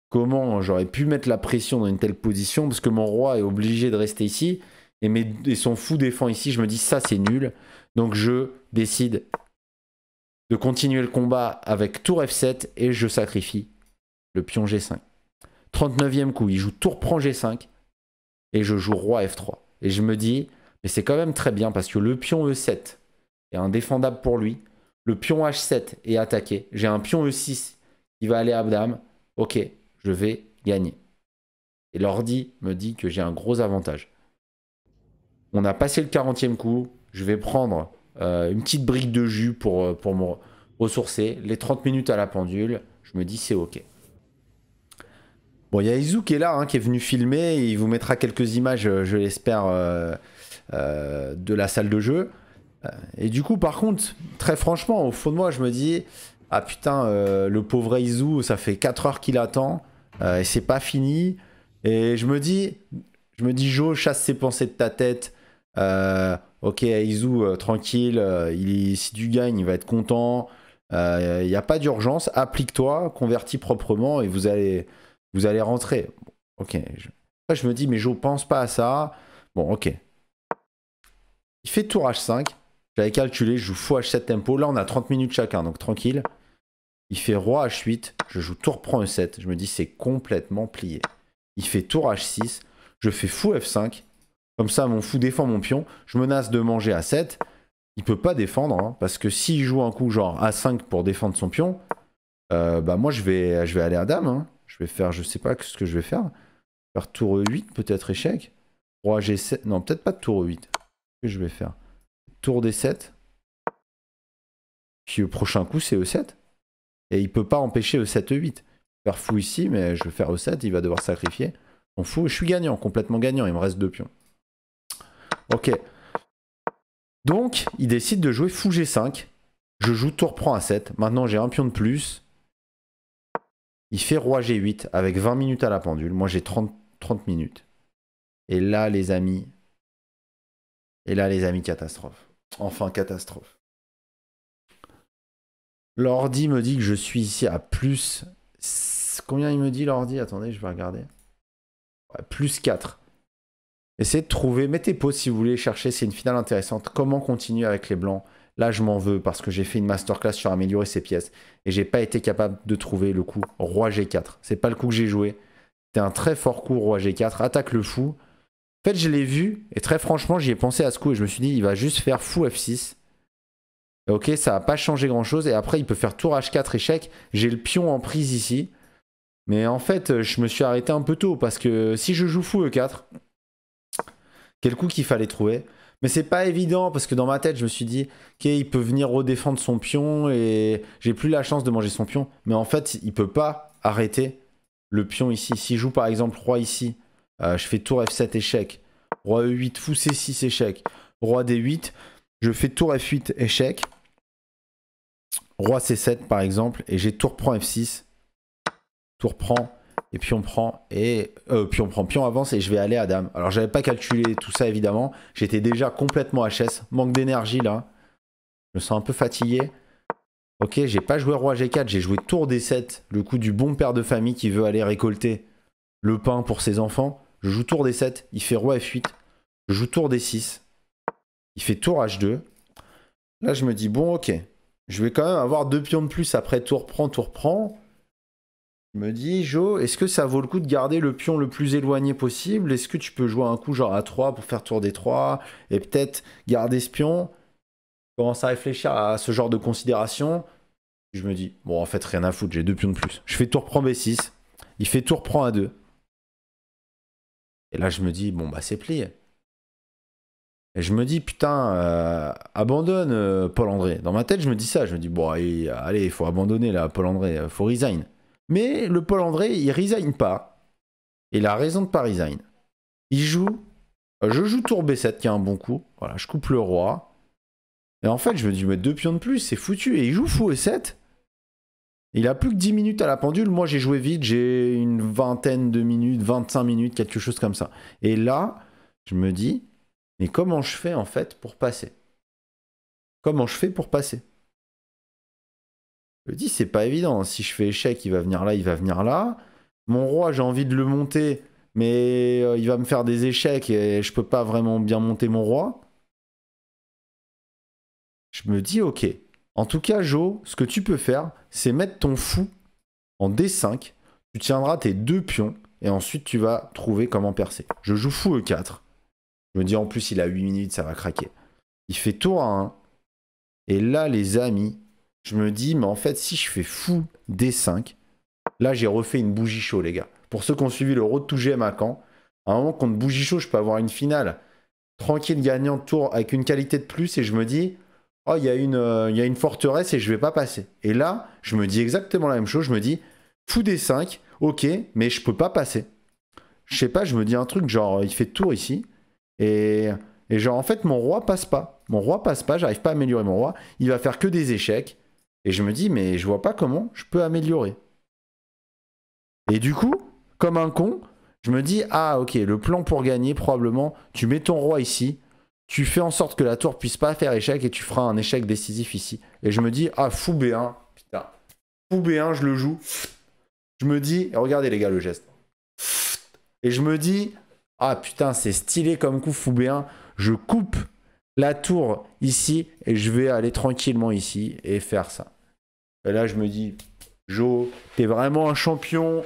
comment j'aurais pu mettre la pression dans une telle position, parce que mon roi est obligé de rester ici, et, mes, et son fou défend ici. Je me dis, ça c'est nul. Donc je décide de continuer le combat avec tour F7 et je sacrifie le pion G5. 39e coup, il joue tour prend G5 et je joue roi F3. Et je me dis, mais c'est quand même très bien parce que le pion E7 est indéfendable pour lui. Le pion H7 est attaqué. J'ai un pion E6 qui va aller à dame. Ok, je vais gagner. Et l'ordi me dit que j'ai un gros avantage. On a passé le 40e coup. Je vais prendre euh, une petite brique de jus pour, euh, pour me ressourcer. Les 30 minutes à la pendule, je me dis c'est ok. Bon, il y a Izu qui est là, hein, qui est venu filmer. Il vous mettra quelques images, euh, je l'espère, euh, de la salle de jeu. Euh, et du coup, par contre, très franchement, au fond de moi, je me dis Ah putain, euh, le pauvre Izu, ça fait 4 heures qu'il attend, et c'est pas fini. Et je me dis Je me dis, Joe chasse ses pensées de ta tête. ok, Izu, tranquille, il, si tu gagnes, il va être content. Il n'y a pas d'urgence, applique-toi, convertis proprement, et vous allez, vous allez rentrer. ok. Je... me dis, mais je pense pas à ça. Bon, ok. Il fait tour H5. J'avais calculé, je joue fou H7 tempo. Là, on a 30 minutes chacun, donc tranquille. Il fait roi H8. Je joue tour prend E7. Je me dis, c'est complètement plié. Il fait tour H6. Je fais fou F5. Comme ça, mon fou défend mon pion. Je menace de manger A7. Il peut pas défendre, hein, parce que s'il joue un coup genre A5 pour défendre son pion, euh, bah moi je vais, je vais aller à dame. Hein. Je vais faire, je sais pas ce que je vais faire. Faire tour E8, peut-être échec. Roi G7. Non, peut-être pas tour E8 je vais faire Tour D7. Puis le prochain coup, c'est E7. Et il peut pas empêcher E7, E8. Je vais faire fou ici, mais je vais faire E7. Il va devoir sacrifier. On fou. Je suis gagnant, complètement gagnant. Il me reste deux pions. Ok. Donc, il décide de jouer fou G5. Je joue tour prend a 7. Maintenant, j'ai un pion de plus. Il fait roi G8 avec 20 minutes à la pendule. Moi, j'ai 30, 30 minutes. Et là, les amis, et là, les amis, catastrophe. Enfin, catastrophe. L'ordi me dit que je suis ici à plus. Combien il me dit l'ordi Attendez, je vais regarder. plus 4. Essayez de trouver, mettez pause si vous voulez chercher, c'est une finale intéressante. Comment continuer avec les blancs Là, je m'en veux parce que j'ai fait une masterclass sur améliorer ces pièces et j'ai pas été capable de trouver le coup roi G4. C'est pas le coup que j'ai joué. C'était un très fort coup roi G4. Attaque le fou. En fait, je l'ai vu et très franchement, j'y ai pensé à ce coup et je me suis dit, il va juste faire fou F6. Ok, ça n'a pas changé grand chose. Et après, il peut faire tour H4 échec. J'ai le pion en prise ici. Mais en fait, euh, je me suis arrêté un peu tôt parce que si je joue fou E4, quel coup qu'il fallait trouver. Mais c'est pas évident parce que dans ma tête, je me suis dit, ok, il peut venir redéfendre son pion et j'ai plus la chance de manger son pion. Mais en fait, il peut pas arrêter le pion ici. S'il joue par exemple roi ici, euh, je fais tour F7 échec. Roi E8, fou C6 échec. Roi D8. Je fais tour F8 échec. Roi C7 par exemple. Et j'ai tour prend F6. Tour prend. Et puis on prend. Et euh, puis on prend. Pion avance et je vais aller à dame. Alors j'avais pas calculé tout ça évidemment. J'étais déjà complètement HS. Manque d'énergie là. Je me sens un peu fatigué. Ok, j'ai pas joué roi g4, j'ai joué tour d7, le coup du bon père de famille qui veut aller récolter le pain pour ses enfants. Je joue tour des 7, il fait roi F8. Je joue tour des 6, il fait tour H2. Là, je me dis, bon, ok, je vais quand même avoir deux pions de plus après tour prend, tour prend. Je me dis, Joe, est-ce que ça vaut le coup de garder le pion le plus éloigné possible Est-ce que tu peux jouer un coup genre à 3 pour faire tour des 3 et peut-être garder ce pion Je commence à réfléchir à ce genre de considération. Je me dis, bon, en fait, rien à foutre, j'ai deux pions de plus. Je fais tour prend B6, il fait tour prend A2. Et là, je me dis, bon, bah, c'est plié. Et je me dis, putain, euh, abandonne euh, Paul André. Dans ma tête, je me dis ça. Je me dis, bon, allez, il faut abandonner là, Paul André, il euh, faut resign. Mais le Paul André, il resign pas. Il a raison de pas resign. Il joue. Je joue tour B7 qui a un bon coup. Voilà, je coupe le roi. Et en fait, je me dis, mais deux pions de plus, c'est foutu. Et il joue fou E7. Il a plus que 10 minutes à la pendule. Moi, j'ai joué vite, j'ai une vingtaine de minutes, 25 minutes, quelque chose comme ça. Et là, je me dis, mais comment je fais en fait pour passer Comment je fais pour passer Je me dis, c'est pas évident. Si je fais échec, il va venir là, il va venir là. Mon roi, j'ai envie de le monter, mais euh, il va me faire des échecs et je peux pas vraiment bien monter mon roi. Je me dis, ok, en tout cas, Joe, ce que tu peux faire, c'est mettre ton fou en D5. Tu tiendras tes deux pions et ensuite tu vas trouver comment percer. Je joue fou E4. Je me dis en plus, il a 8 minutes, ça va craquer. Il fait tour à 1. Et là, les amis, je me dis, mais en fait, si je fais fou D5, là, j'ai refait une bougie chaud, les gars. Pour ceux qui ont suivi le road to GM à Caen, à un moment, contre bougie chaud, je peux avoir une finale tranquille gagnant tour avec une qualité de plus et je me dis oh, il y, a une, euh, y a une forteresse et je vais pas passer. Et là, je me dis exactement la même chose. Je me dis, fou des 5, ok, mais je peux pas passer. Je sais pas, je me dis un truc genre, il fait tour ici. Et, et genre, en fait, mon roi passe pas. Mon roi passe pas, j'arrive pas à améliorer mon roi. Il va faire que des échecs. Et je me dis, mais je vois pas comment je peux améliorer. Et du coup, comme un con, je me dis, ah ok, le plan pour gagner, probablement, tu mets ton roi ici, tu fais en sorte que la tour puisse pas faire échec et tu feras un échec décisif ici. Et je me dis, ah, fou B1, putain, fou B1, je le joue. Je me dis, regardez les gars le geste. Et je me dis, ah putain, c'est stylé comme coup, fou B1. Je coupe la tour ici et je vais aller tranquillement ici et faire ça. Et là, je me dis, Joe, t'es vraiment un champion.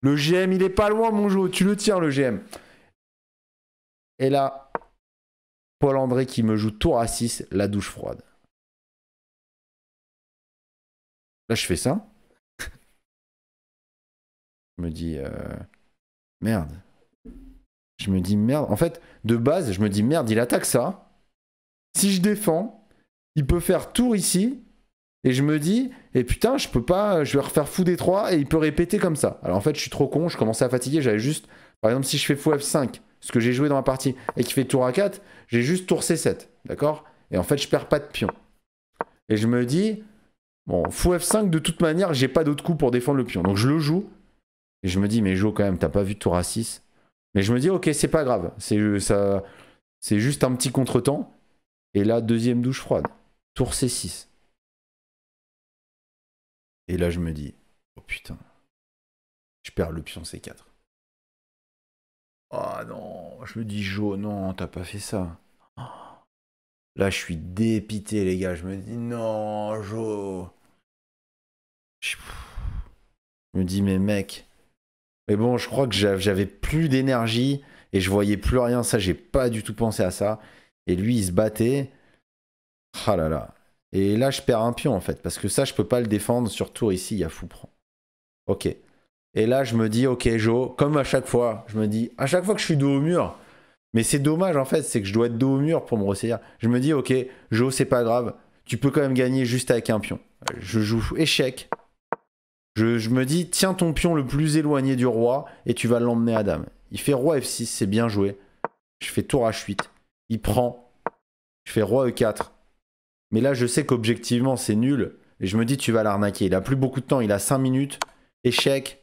Le GM, il est pas loin, mon Joe. Tu le tiens, le GM. Et là, Paul André qui me joue tour à 6, la douche froide. Là, je fais ça. je me dis euh, merde. Je me dis merde. En fait, de base, je me dis merde, il attaque ça. Si je défends, il peut faire tour ici. Et je me dis, et eh putain, je peux pas, je vais refaire fou des 3 et il peut répéter comme ça. Alors en fait, je suis trop con, je commençais à fatiguer, j'avais juste, par exemple, si je fais fou F5, ce que j'ai joué dans ma partie, et qui fait tour A4, j'ai juste tour C7, d'accord Et en fait, je perds pas de pion. Et je me dis, bon, fou F5, de toute manière, j'ai pas d'autre coup pour défendre le pion. Donc je le joue, et je me dis, mais joue quand même, t'as pas vu tour A6 Mais je me dis, ok, c'est pas grave, c'est, euh, ça, c'est juste un petit contretemps. Et là, deuxième douche froide, tour C6. Et là, je me dis, oh putain, je perds le pion C4. Oh non, je me dis Joe, non, t'as pas fait ça. Là, je suis dépité, les gars. Je me dis non, Joe. Je me dis mais mec. Mais bon, je crois que j'avais plus d'énergie et je voyais plus rien. Ça, j'ai pas du tout pensé à ça. Et lui, il se battait. Ah là là. Et là, je perds un pion en fait, parce que ça, je peux pas le défendre sur tour ici. Il y a fou prend. Ok. Et là, je me dis, ok, Joe, comme à chaque fois, je me dis, à chaque fois que je suis dos au mur, mais c'est dommage en fait, c'est que je dois être dos au mur pour me ressaisir. Je me dis, ok, Joe, c'est pas grave, tu peux quand même gagner juste avec un pion. Je joue échec. Je, je me dis, tiens ton pion le plus éloigné du roi et tu vas l'emmener à dame. Il fait roi F6, c'est bien joué. Je fais tour H8. Il prend. Je fais roi E4. Mais là, je sais qu'objectivement, c'est nul. Et je me dis, tu vas l'arnaquer. Il a plus beaucoup de temps. Il a 5 minutes. Échec.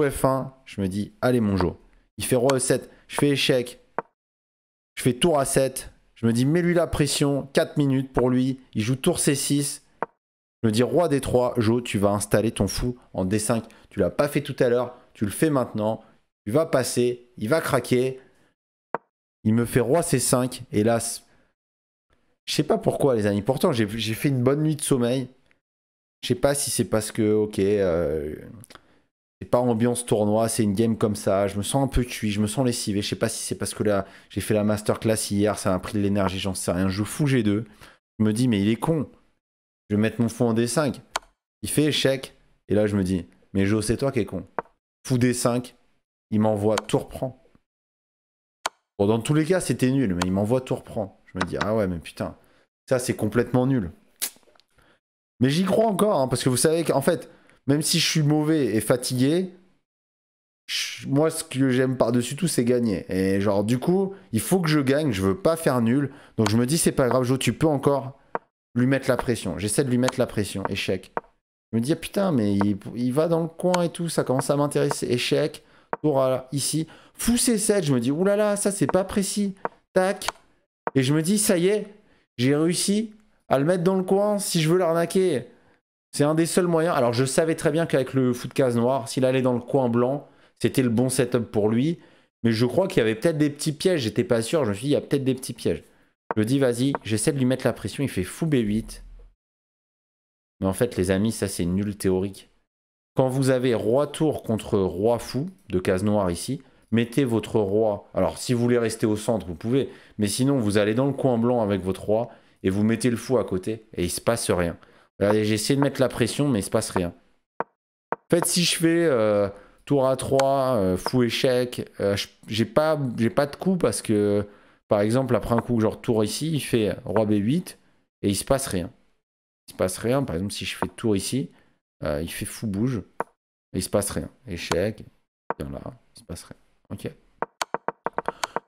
F1, je me dis, allez mon Joe, Il fait roi E7, je fais échec, je fais tour A7, je me dis, mets-lui la pression, 4 minutes pour lui, il joue tour C6. Je me dis, roi D3, Joe, tu vas installer ton fou en D5. Tu l'as pas fait tout à l'heure, tu le fais maintenant, tu vas passer, il va craquer. Il me fait roi C5, hélas. Je sais pas pourquoi, les amis. Pourtant, j'ai fait une bonne nuit de sommeil. Je sais pas si c'est parce que, ok, euh, c'est pas ambiance tournoi, c'est une game comme ça. Je me sens un peu tué, je me sens lessivé. Je sais pas si c'est parce que là, j'ai fait la masterclass hier, ça m'a pris de l'énergie, j'en sais rien. Je joue fou G2. Je me dis, mais il est con. Je vais mettre mon fou en D5. Il fait échec. Et là, je me dis, mais Joe c'est toi qui est con. Fou D5, il m'envoie, tout reprend. Bon, dans tous les cas, c'était nul, mais il m'envoie, tout reprend. Je me dis, ah ouais, mais putain, ça, c'est complètement nul. Mais j'y crois encore, hein, parce que vous savez qu'en fait, même si je suis mauvais et fatigué, moi, ce que j'aime par-dessus tout, c'est gagner. Et genre, du coup, il faut que je gagne, je veux pas faire nul. Donc je me dis, c'est pas grave, Joe, tu peux encore lui mettre la pression. J'essaie de lui mettre la pression. Échec. Je me dis, ah, putain, mais il, va dans le coin et tout, ça commence à m'intéresser. Échec. Tour ici. Fou C7, je me dis, oulala, ça c'est pas précis. Tac. Et je me dis, ça y est, j'ai réussi à le mettre dans le coin si je veux l'arnaquer. C'est un des seuls moyens. Alors, je savais très bien qu'avec le fou de case noire, s'il allait dans le coin blanc, c'était le bon setup pour lui. Mais je crois qu'il y avait peut-être des petits pièges. J'étais pas sûr. Je me suis dit, il y a peut-être des petits pièges. Je me dis, vas-y, j'essaie de lui mettre la pression. Il fait fou B8. Mais en fait, les amis, ça, c'est nul théorique. Quand vous avez roi tour contre roi fou de case noire ici, mettez votre roi. Alors, si vous voulez rester au centre, vous pouvez. Mais sinon, vous allez dans le coin blanc avec votre roi et vous mettez le fou à côté et il se passe rien j'ai essayé de mettre la pression, mais il se passe rien. En fait, si je fais euh, tour à 3, euh, fou échec, euh, j'ai pas, pas de coup parce que, par exemple, après un coup, genre tour ici, il fait roi B8 et il se passe rien. Il se passe rien. Par exemple, si je fais tour ici, il fait fou bouge et il se passe rien. Échec, Tiens là, il se passe rien. Ok.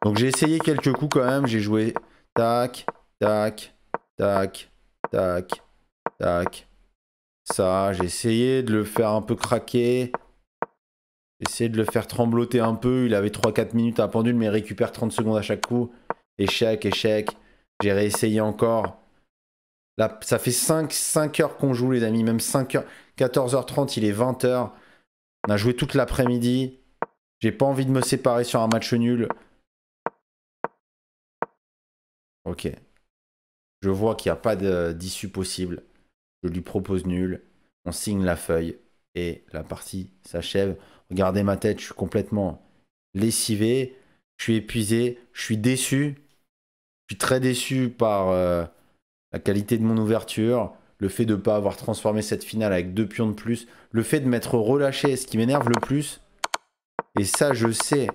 Donc j'ai essayé quelques coups quand même. J'ai joué tac, tac, tac, tac, Tac. Ça, j'ai essayé de le faire un peu craquer. J'ai essayé de le faire trembloter un peu. Il avait 3-4 minutes à pendule, mais il récupère 30 secondes à chaque coup. Échec, échec. J'ai réessayé encore. Là, ça fait 5, heures qu'on joue, les amis. Même 5 heures. 14h30, il est 20h. On a joué toute l'après-midi. J'ai pas envie de me séparer sur un match nul. Ok. Je vois qu'il n'y a pas d'issue possible. Je lui propose nul. On signe la feuille et la partie s'achève. Regardez ma tête, je suis complètement lessivé. Je suis épuisé. Je suis déçu. Je suis très déçu par euh, la qualité de mon ouverture le fait de ne pas avoir transformé cette finale avec deux pions de plus, le fait de m'être relâché, ce qui m'énerve le plus, et ça je sais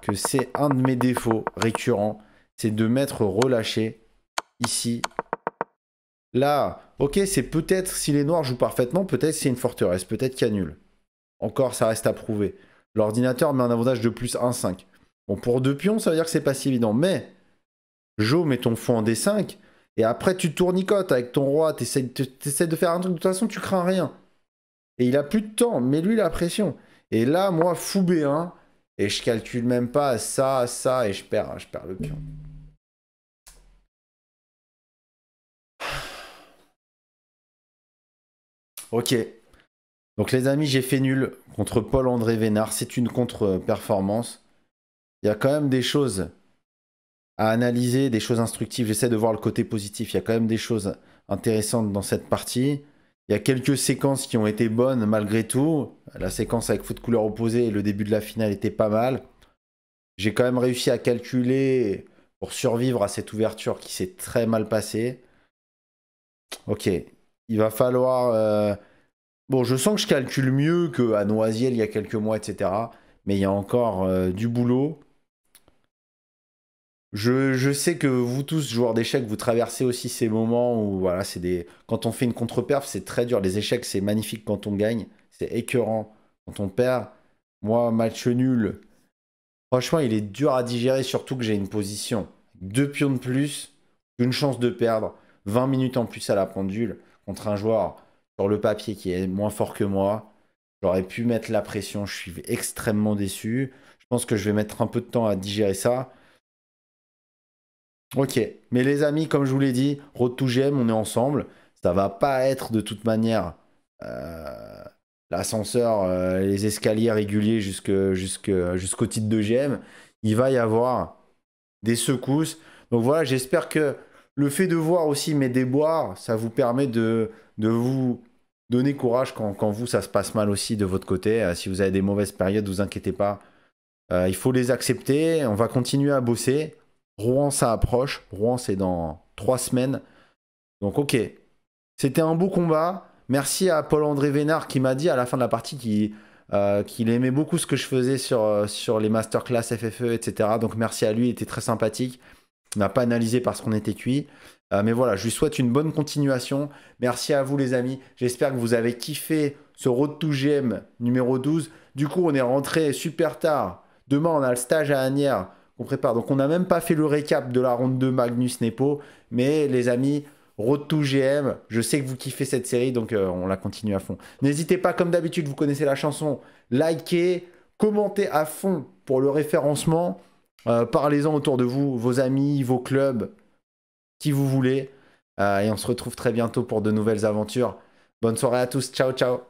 que c'est un de mes défauts récurrents, c'est de m'être relâché ici Là, ok, c'est peut-être si les noirs jouent parfaitement, peut-être c'est une forteresse, peut-être qu'il y a nul. Encore, ça reste à prouver. L'ordinateur met un avantage de plus 1-5. Bon, pour deux pions, ça veut dire que c'est pas si évident. Mais, Joe met ton fou en D5, et après tu tournicotes avec ton roi, T'essaies de faire un truc, de toute façon tu crains rien. Et il a plus de temps, Mais lui la pression. Et là, moi, fou B1, et je calcule même pas ça, ça, et je perds, hein, je perds le pion. Ok. Donc les amis, j'ai fait nul contre Paul-André Vénard. C'est une contre-performance. Il y a quand même des choses à analyser, des choses instructives. J'essaie de voir le côté positif. Il y a quand même des choses intéressantes dans cette partie. Il y a quelques séquences qui ont été bonnes malgré tout. La séquence avec de couleur opposée et le début de la finale était pas mal. J'ai quand même réussi à calculer pour survivre à cette ouverture qui s'est très mal passée. Ok, il va falloir. Euh, bon, je sens que je calcule mieux qu'à Noisiel il y a quelques mois, etc. Mais il y a encore euh, du boulot. Je, sais que vous tous, joueurs d'échecs, vous traversez aussi ces moments où, voilà, c'est des. Quand on fait une contre-perf, c'est très dur. Les échecs, c'est magnifique quand on gagne. C'est écœurant quand on perd. Moi, match nul. Franchement, il est dur à digérer, surtout que j'ai une position. Deux pions de plus, une chance de perdre, 20 minutes en plus à la pendule contre un joueur sur le papier qui est moins fort que moi. J'aurais pu mettre la pression, je suis extrêmement déçu. Je pense que je vais mettre un peu de temps à digérer ça. Ok, mais les amis, comme je vous l'ai dit, Road to GM, on est ensemble. Ça va pas être de toute manière euh, l'ascenseur, euh, les escaliers réguliers jusqu'au jusque, titre de GM. Il va y avoir des secousses. Donc voilà, j'espère que le fait de voir aussi mes déboires, ça vous permet de, de vous donner courage quand, vous, ça se passe mal aussi de votre côté. Euh, si vous avez des mauvaises périodes, vous inquiétez pas. Euh, il faut les accepter. On va continuer à bosser. Rouen, ça approche. Rouen, c'est dans trois semaines. Donc, ok. C'était un beau combat. Merci à Paul-André Vénard qui m'a dit à la fin de la partie euh, qu'il aimait beaucoup ce que je faisais sur, sur les masterclass FFE, etc. Donc, merci à lui. Il était très sympathique. On n'a pas analysé parce qu'on était cuit. Euh, mais voilà, je lui souhaite une bonne continuation. Merci à vous les amis. J'espère que vous avez kiffé ce Road to GM numéro 12. Du coup, on est rentré super tard. Demain, on a le stage à Agnières qu'on prépare. Donc, on n'a même pas fait le récap de la ronde de Magnus Nepo. Mais les amis, Road to GM, je sais que vous kiffez cette série, donc euh, on la continue à fond. N'hésitez pas, comme d'habitude, vous connaissez la chanson, likez, commentez à fond pour le référencement. Euh, parlez-en autour de vous, vos amis, vos clubs, qui vous voulez. Euh, et on se retrouve très bientôt pour de nouvelles aventures. Bonne soirée à tous. Ciao, ciao.